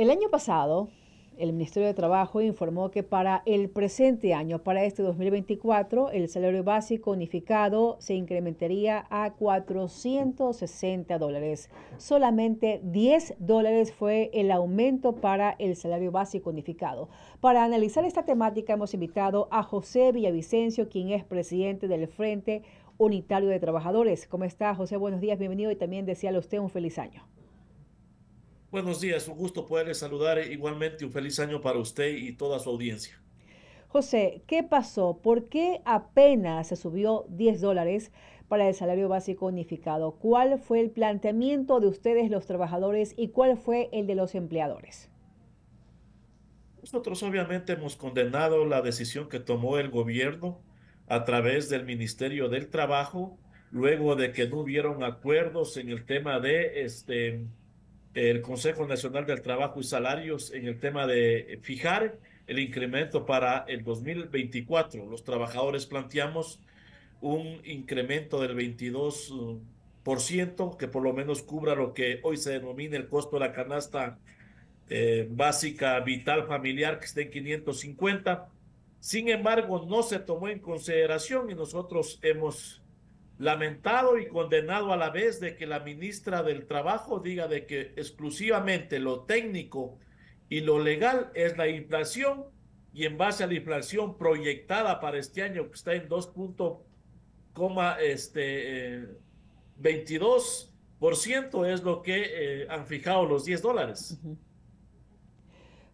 El año pasado, el Ministerio de Trabajo informó que para el presente año, para este 2024, el salario básico unificado se incrementaría a 460 dólares. Solamente 10 dólares fue el aumento para el salario básico unificado. Para analizar esta temática hemos invitado a José Villavicencio, quien es presidente del Frente Unitario de Trabajadores. ¿Cómo está, José? Buenos días, bienvenido y también desearle a usted un feliz año. Buenos días, un gusto poderles saludar igualmente un feliz año para usted y toda su audiencia. José, ¿qué pasó? ¿Por qué apenas se subió 10 dólares para el salario básico unificado? ¿Cuál fue el planteamiento de ustedes los trabajadores y cuál fue el de los empleadores? Nosotros obviamente hemos condenado la decisión que tomó el gobierno a través del Ministerio del Trabajo, luego de que no hubieron acuerdos en el tema de este, el Consejo Nacional del Trabajo y Salarios en el tema de fijar el incremento para el 2024. Los trabajadores planteamos un incremento del 22% que por lo menos cubra lo que hoy se denomina el costo de la canasta eh, básica vital familiar que está en 550. Sin embargo, no se tomó en consideración y nosotros hemos lamentado y condenado a la vez de que la ministra del Trabajo diga de que exclusivamente lo técnico y lo legal es la inflación y en base a la inflación proyectada para este año que está en 2.22 este, eh, es lo que eh, han fijado los 10 dólares.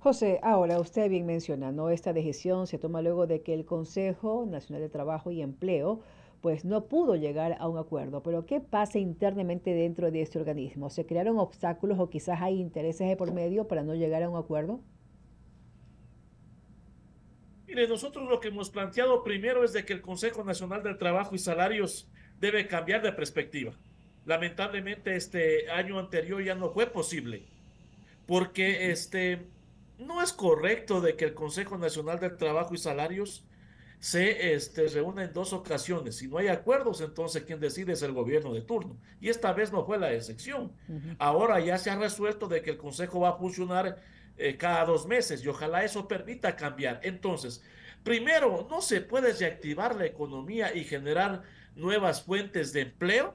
José, ahora usted bien menciona, ¿no? Esta decisión se toma luego de que el Consejo Nacional de Trabajo y Empleo pues no pudo llegar a un acuerdo. Pero ¿qué pasa internamente dentro de este organismo? ¿Se crearon obstáculos o quizás hay intereses de por medio para no llegar a un acuerdo? Mire, nosotros lo que hemos planteado primero es de que el Consejo Nacional del Trabajo y Salarios debe cambiar de perspectiva. Lamentablemente este año anterior ya no fue posible, porque este no es correcto de que el Consejo Nacional del Trabajo y Salarios se este, reúne en dos ocasiones. Si no hay acuerdos, entonces quien decide es el gobierno de turno. Y esta vez no fue la excepción. Ahora ya se ha resuelto de que el Consejo va a funcionar eh, cada dos meses y ojalá eso permita cambiar. Entonces, primero, no se puede reactivar la economía y generar nuevas fuentes de empleo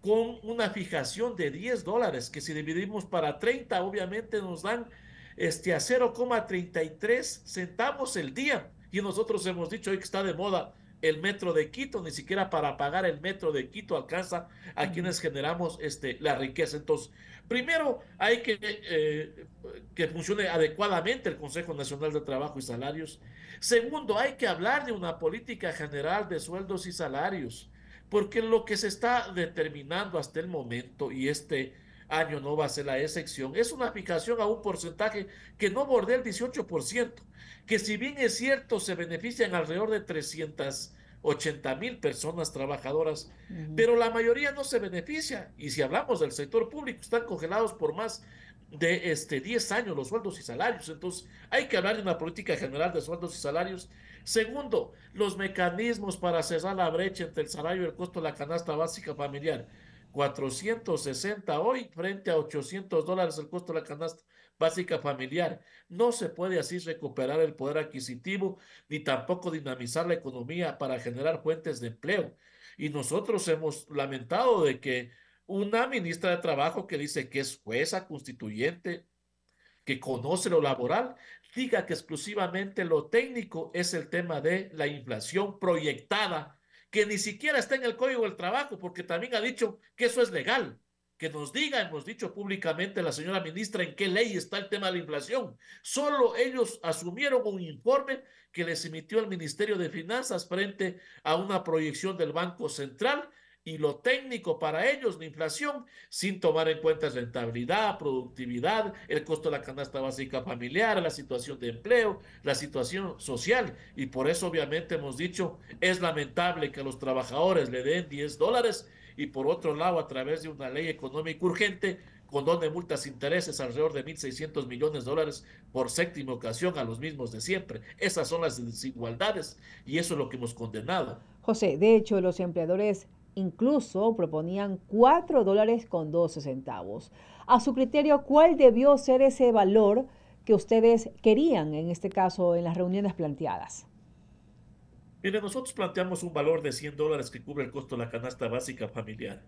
con una fijación de 10 dólares, que si dividimos para 30, obviamente nos dan este, a 0,33 centavos el día y nosotros hemos dicho hoy que está de moda el metro de Quito, ni siquiera para pagar el metro de Quito alcanza a quienes generamos este, la riqueza. Entonces, primero hay que eh, que funcione adecuadamente el Consejo Nacional de Trabajo y Salarios. Segundo, hay que hablar de una política general de sueldos y salarios, porque lo que se está determinando hasta el momento y este año no va a ser la excepción. Es una aplicación a un porcentaje que no bordea el 18%, que si bien es cierto, se benefician alrededor de 380 mil personas trabajadoras, pero la mayoría no se beneficia. Y si hablamos del sector público, están congelados por más de este 10 años los sueldos y salarios. Entonces, hay que hablar de una política general de sueldos y salarios. Segundo, los mecanismos para cerrar la brecha entre el salario y el costo de la canasta básica familiar. 460 hoy frente a 800 dólares el costo de la canasta básica familiar. No se puede así recuperar el poder adquisitivo ni tampoco dinamizar la economía para generar fuentes de empleo. Y nosotros hemos lamentado de que una ministra de Trabajo que dice que es jueza constituyente, que conoce lo laboral, diga que exclusivamente lo técnico es el tema de la inflación proyectada que ni siquiera está en el Código del Trabajo, porque también ha dicho que eso es legal. Que nos diga, hemos dicho públicamente la señora ministra, en qué ley está el tema de la inflación. Solo ellos asumieron un informe que les emitió el Ministerio de Finanzas frente a una proyección del Banco Central y lo técnico para ellos, la inflación, sin tomar en cuenta rentabilidad, productividad, el costo de la canasta básica familiar, la situación de empleo, la situación social. Y por eso obviamente hemos dicho, es lamentable que a los trabajadores le den 10 dólares y por otro lado, a través de una ley económica urgente, con donde multas intereses alrededor de 1.600 millones de dólares por séptima ocasión a los mismos de siempre. Esas son las desigualdades y eso es lo que hemos condenado. José, de hecho, los empleadores Incluso proponían 4 dólares con 12 centavos. A su criterio, ¿cuál debió ser ese valor que ustedes querían, en este caso, en las reuniones planteadas? Mire, nosotros planteamos un valor de 100 dólares que cubre el costo de la canasta básica familiar.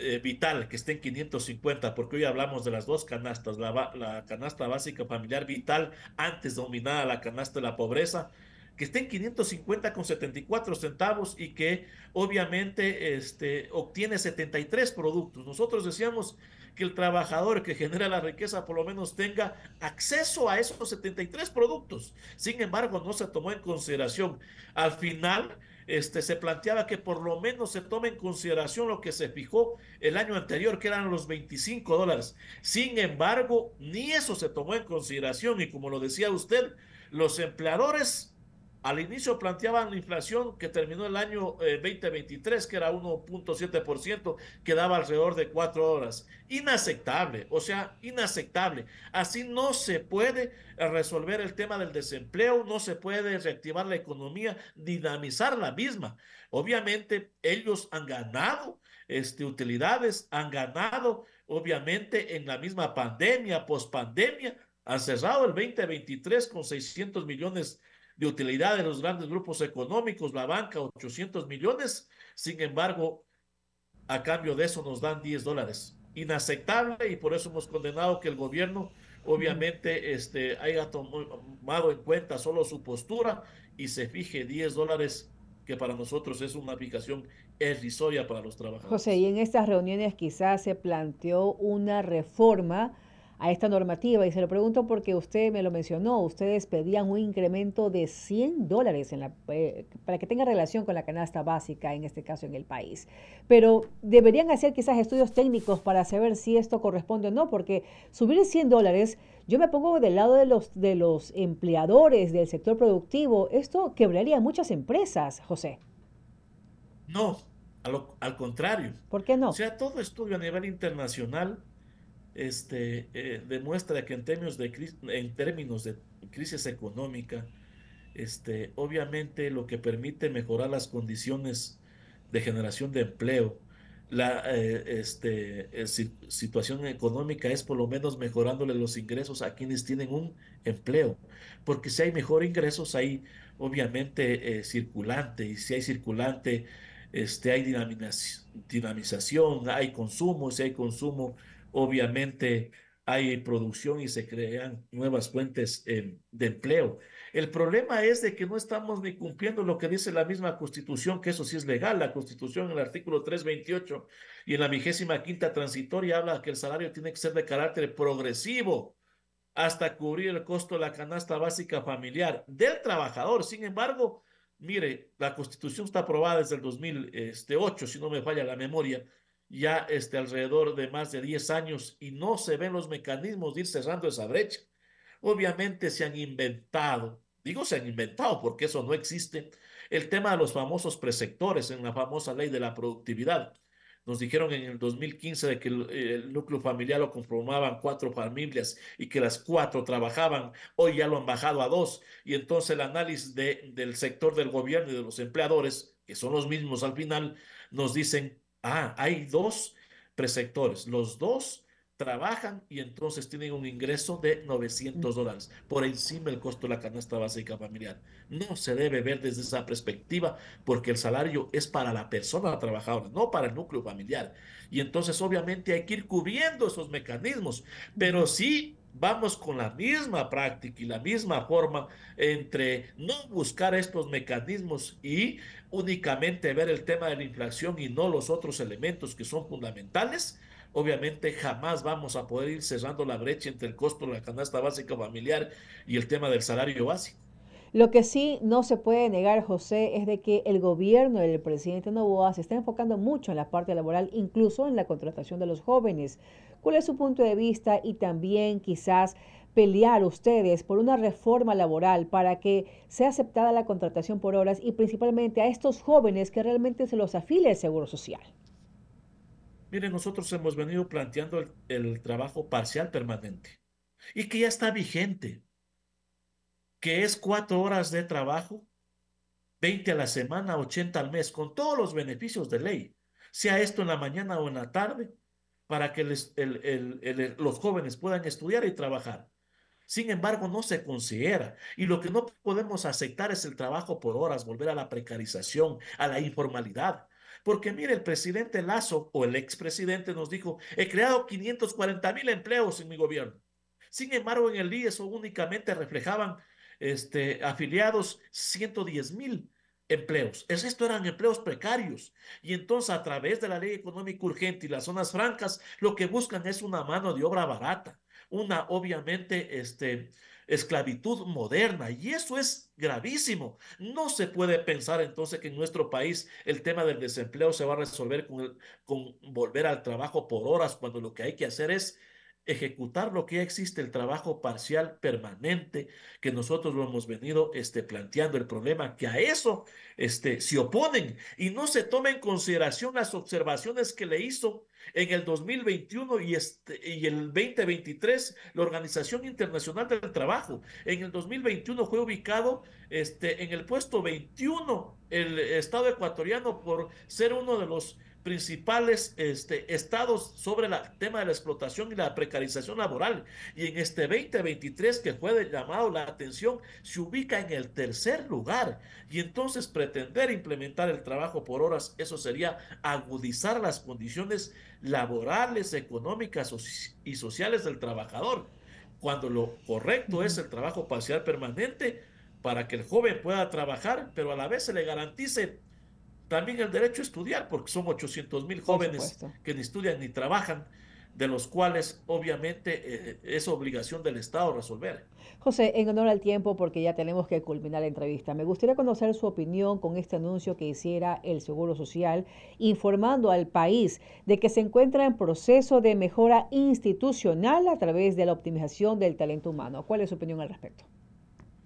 Eh, vital, que esté en 550, porque hoy hablamos de las dos canastas, la canasta básica familiar vital, antes dominada la canasta de la pobreza, que esté en 550 con 74 centavos y que obviamente este, obtiene 73 productos. Nosotros decíamos que el trabajador que genera la riqueza por lo menos tenga acceso a esos 73 productos. Sin embargo, no se tomó en consideración. Al final, este, se planteaba que por lo menos se tome en consideración lo que se fijó el año anterior, que eran los 25 dólares. Sin embargo, ni eso se tomó en consideración y como lo decía usted, los empleadores al inicio planteaban la inflación que terminó el año 2023, eh, que era 1.7%, que daba alrededor de cuatro horas. Inaceptable, o sea, inaceptable. Así no se puede eh, resolver el tema del desempleo, no se puede reactivar la economía, dinamizar la misma. Obviamente, ellos han ganado este, utilidades, han ganado, obviamente, en la misma pandemia, pospandemia, han cerrado el 2023 con 600 millones de de utilidad de los grandes grupos económicos, la banca, 800 millones. Sin embargo, a cambio de eso nos dan 10 dólares. Inaceptable y por eso hemos condenado que el gobierno obviamente este, haya tomado en cuenta solo su postura y se fije 10 dólares que para nosotros es una aplicación irrisoria para los trabajadores. José, y en estas reuniones quizás se planteó una reforma a esta normativa? Y se lo pregunto porque usted me lo mencionó, ustedes pedían un incremento de 100 dólares en la, eh, para que tenga relación con la canasta básica, en este caso en el país. Pero deberían hacer quizás estudios técnicos para saber si esto corresponde o no, porque subir 100 dólares, yo me pongo del lado de los, de los empleadores del sector productivo, esto quebraría muchas empresas, José. No, al contrario. ¿Por qué no? O sea, todo estudio a nivel internacional este, eh, demuestra que en términos de, en términos de crisis económica, este, obviamente lo que permite mejorar las condiciones de generación de empleo, la eh, este, eh, situación económica es por lo menos mejorándole los ingresos a quienes tienen un empleo, porque si hay mejor ingresos hay obviamente circulante y si hay circulante este, hay dinamización, hay consumo, si hay consumo obviamente hay producción y se crean nuevas fuentes eh, de empleo. El problema es de que no estamos ni cumpliendo lo que dice la misma constitución, que eso sí es legal. La constitución en el artículo 328 y en la vigésima quinta transitoria habla que el salario tiene que ser de carácter progresivo hasta cubrir el costo de la canasta básica familiar del trabajador. Sin embargo, mire, la constitución está aprobada desde el 2008, este, si no me falla la memoria, ya este, alrededor de más de 10 años y no se ven los mecanismos de ir cerrando esa brecha. Obviamente se han inventado, digo se han inventado porque eso no existe, el tema de los famosos preceptores en la famosa ley de la productividad. Nos dijeron en el 2015 de que el, núcleo familiar lo conformaban cuatro familias y que las cuatro trabajaban. Hoy ya lo han bajado a dos. Y entonces el análisis de, del sector del gobierno y de los empleadores, que son los mismos al final, nos dicen Ah, hay dos preceptores. Los dos trabajan y entonces tienen un ingreso de 900 mm. dólares por encima del costo de la canasta básica familiar. No se debe ver desde esa perspectiva porque el salario es para la persona trabajadora, no para el núcleo familiar. Y entonces obviamente hay que ir cubriendo esos mecanismos, pero sí vamos con la misma práctica y la misma forma entre no buscar estos mecanismos y únicamente ver el tema de la inflación y no los otros elementos que son fundamentales, obviamente jamás vamos a poder ir cerrando la brecha entre el costo de la canasta básica familiar y el tema del salario básico. Lo que sí no se puede negar, José, es de que el gobierno el presidente Novoa se está enfocando mucho en la parte laboral, incluso en la contratación de los jóvenes cuál es su punto de vista y también quizás pelear ustedes por una reforma laboral para que sea aceptada la contratación por horas y principalmente a estos jóvenes que realmente se los afile el Seguro Social? Miren, nosotros hemos venido planteando el, trabajo parcial permanente y que ya está vigente, que es cuatro horas de trabajo 20 a la semana, 80 al mes, con todos los beneficios de ley, sea esto en la mañana o en la tarde, para que los jóvenes puedan estudiar y trabajar. Sin embargo, no se considera. Y lo que no podemos aceptar es el trabajo por horas, volver a la precarización, a la informalidad. Porque mire, el presidente Lazo o el expresidente nos dijo, he creado 540 mil empleos en mi gobierno. Sin embargo, en el eso únicamente reflejaban este, afiliados 110 mil empleos. El resto eran empleos precarios. Y entonces a través de la ley económica urgente y las zonas francas, lo que buscan es una mano de obra barata, una obviamente este, esclavitud moderna. Y eso es gravísimo. No se puede pensar entonces que en nuestro país el tema del desempleo se va a resolver con, con volver al trabajo por horas, cuando lo que hay que hacer es ejecutar lo que ya existe, el trabajo parcial permanente, que nosotros lo hemos venido este, planteando, el problema que a eso este, se oponen y no se toman en consideración las observaciones que le hizo en el 2021 y, este, y el 2023 la Organización Internacional del Trabajo. En el 2021 fue ubicado este, en el puesto 21 el Estado ecuatoriano por ser uno de los principales este, estados sobre el tema de la explotación y la precarización laboral. Y en este 2023, que fue llamado la atención, se ubica en el tercer lugar. Y entonces pretender implementar el trabajo por horas, eso sería agudizar las condiciones laborales, económicas y sociales del trabajador, cuando lo correcto es el trabajo parcial permanente para que el joven pueda trabajar, pero a la vez se le garantice también el derecho a estudiar, porque son 800 mil jóvenes que ni estudian ni trabajan, de los cuales obviamente eh, es obligación del Estado resolver. José, en honor al tiempo, porque ya tenemos que culminar la entrevista, me gustaría conocer su opinión con este anuncio que hiciera el Seguro Social, informando al país de que se encuentra en proceso de mejora institucional a través de la optimización del talento humano. ¿Cuál es su opinión al respecto?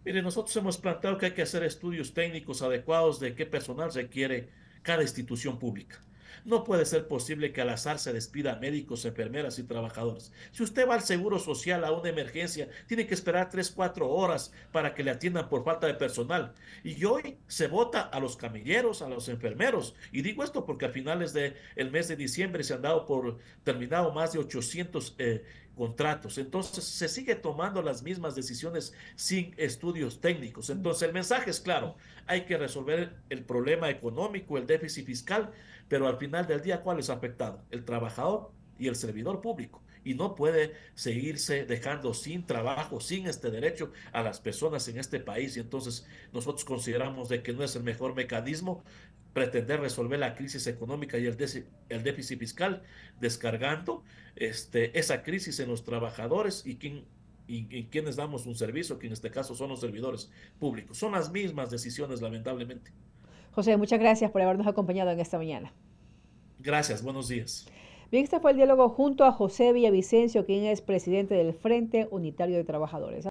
Mire, nosotros hemos planteado que hay que hacer estudios técnicos adecuados de qué personal requiere cada institución pública. No puede ser posible que al azar se despida médicos, enfermeras y trabajadores. Si usted va al seguro social a una emergencia, tiene que esperar 3, 4 horas para que le atiendan por falta de personal. Y hoy se vota a los camilleros, a los enfermeros. Y digo esto porque a finales del mes de diciembre se han dado por terminado más de 800 eh, contratos. Entonces se sigue tomando las mismas decisiones sin estudios técnicos. Entonces el mensaje es claro, hay que resolver el problema económico, el déficit fiscal pero al final del día, ¿cuál es afectado? El trabajador y el servidor público. Y no puede seguirse dejando sin trabajo, sin este derecho a las personas en este país. Y entonces nosotros consideramos de que no es el mejor mecanismo pretender resolver la crisis económica y el, el déficit fiscal descargando este, esa crisis en los trabajadores y quien y, y, quienes damos un servicio, que en este caso son los servidores públicos. Son las mismas decisiones, lamentablemente. José, muchas gracias por habernos acompañado en esta mañana. Gracias, buenos días. Bien, este fue el diálogo junto a José Villavicencio, quien es presidente del Frente Unitario de Trabajadores.